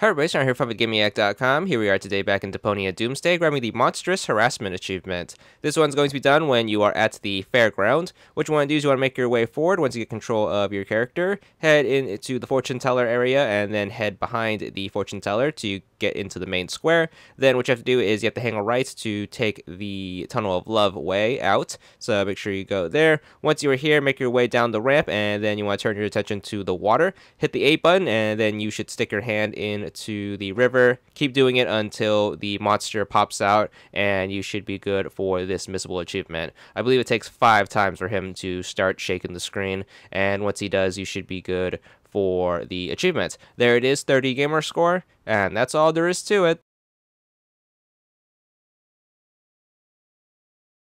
Hi I'm here from GimmeYak.com. Here we are today back in Deponia Doomsday, grabbing the Monstrous Harassment achievement. This one's going to be done when you are at the fairground. What you want to do is you want to make your way forward once you get control of your character, head into the fortune teller area, and then head behind the fortune teller to get into the main square. Then what you have to do is you have to hang a right to take the Tunnel of Love way out, so make sure you go there. Once you are here, make your way down the ramp, and then you want to turn your attention to the water. Hit the A button, and then you should stick your hand in to the river. Keep doing it until the monster pops out, and you should be good for this missable achievement. I believe it takes five times for him to start shaking the screen, and once he does, you should be good for the achievement. There it is, 30 gamer score, and that's all there is to it.